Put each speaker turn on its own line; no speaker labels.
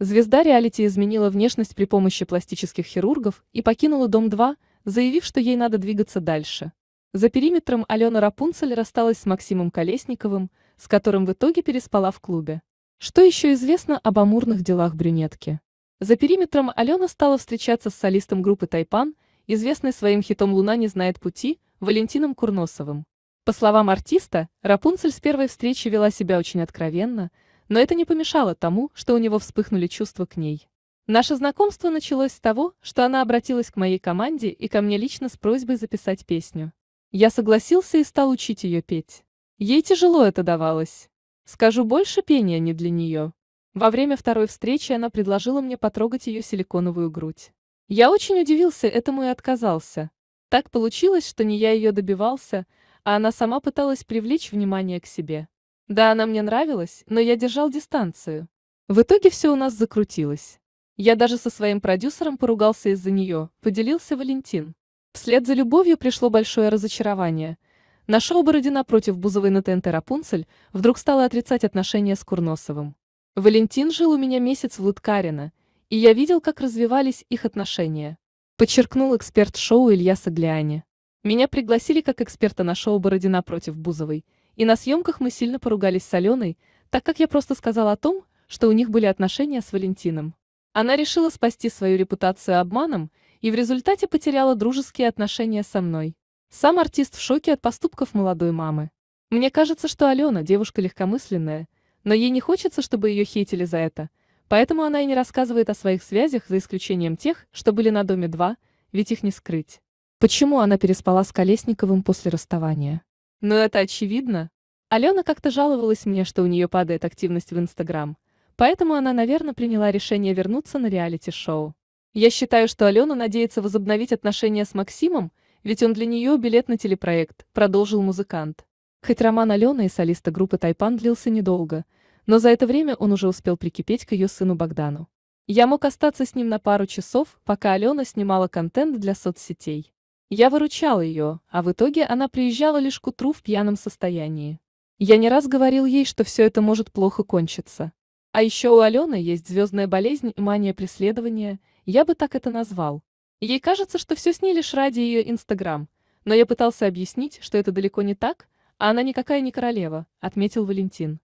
Звезда реалити изменила внешность при помощи пластических хирургов и покинула Дом-2, заявив, что ей надо двигаться дальше. За периметром Алена Рапунцель рассталась с Максимом Колесниковым, с которым в итоге переспала в клубе. Что еще известно об амурных делах брюнетки? За периметром Алена стала встречаться с солистом группы «Тайпан», известной своим хитом «Луна не знает пути» Валентином Курносовым. По словам артиста, Рапунцель с первой встречи вела себя очень откровенно – но это не помешало тому, что у него вспыхнули чувства к ней. Наше знакомство началось с того, что она обратилась к моей команде и ко мне лично с просьбой записать песню. Я согласился и стал учить ее петь. Ей тяжело это давалось. Скажу больше, пение не для нее. Во время второй встречи она предложила мне потрогать ее силиконовую грудь. Я очень удивился этому и отказался. Так получилось, что не я ее добивался, а она сама пыталась привлечь внимание к себе. Да, она мне нравилась, но я держал дистанцию. В итоге все у нас закрутилось. Я даже со своим продюсером поругался из-за нее, поделился Валентин. Вслед за любовью пришло большое разочарование. Наша обородина против Бузовой на ТНТ Рапунцель вдруг стала отрицать отношения с Курносовым. Валентин жил у меня месяц в Лыткарино, и я видел, как развивались их отношения. Подчеркнул эксперт шоу Илья Саглиани. Меня пригласили как эксперта на шоу «Бородина против Бузовой», и на съемках мы сильно поругались с Аленой, так как я просто сказала о том, что у них были отношения с Валентином. Она решила спасти свою репутацию обманом и в результате потеряла дружеские отношения со мной. Сам артист в шоке от поступков молодой мамы. Мне кажется, что Алена девушка легкомысленная, но ей не хочется, чтобы ее хейтили за это, поэтому она и не рассказывает о своих связях за исключением тех, что были на Доме-2, ведь их не скрыть. Почему она переспала с Колесниковым после расставания? Но это очевидно. Алена как-то жаловалась мне, что у нее падает активность в Инстаграм. Поэтому она, наверное, приняла решение вернуться на реалити-шоу. Я считаю, что Алена надеется возобновить отношения с Максимом, ведь он для нее билет на телепроект, продолжил музыкант. Хоть роман Алены и солиста группы Тайпан длился недолго, но за это время он уже успел прикипеть к ее сыну Богдану. Я мог остаться с ним на пару часов, пока Алена снимала контент для соцсетей. Я выручал ее, а в итоге она приезжала лишь к утру в пьяном состоянии. Я не раз говорил ей, что все это может плохо кончиться. А еще у Алены есть звездная болезнь и мания преследования, я бы так это назвал. Ей кажется, что все с ней лишь ради ее Инстаграм, но я пытался объяснить, что это далеко не так, а она никакая не королева, отметил Валентин.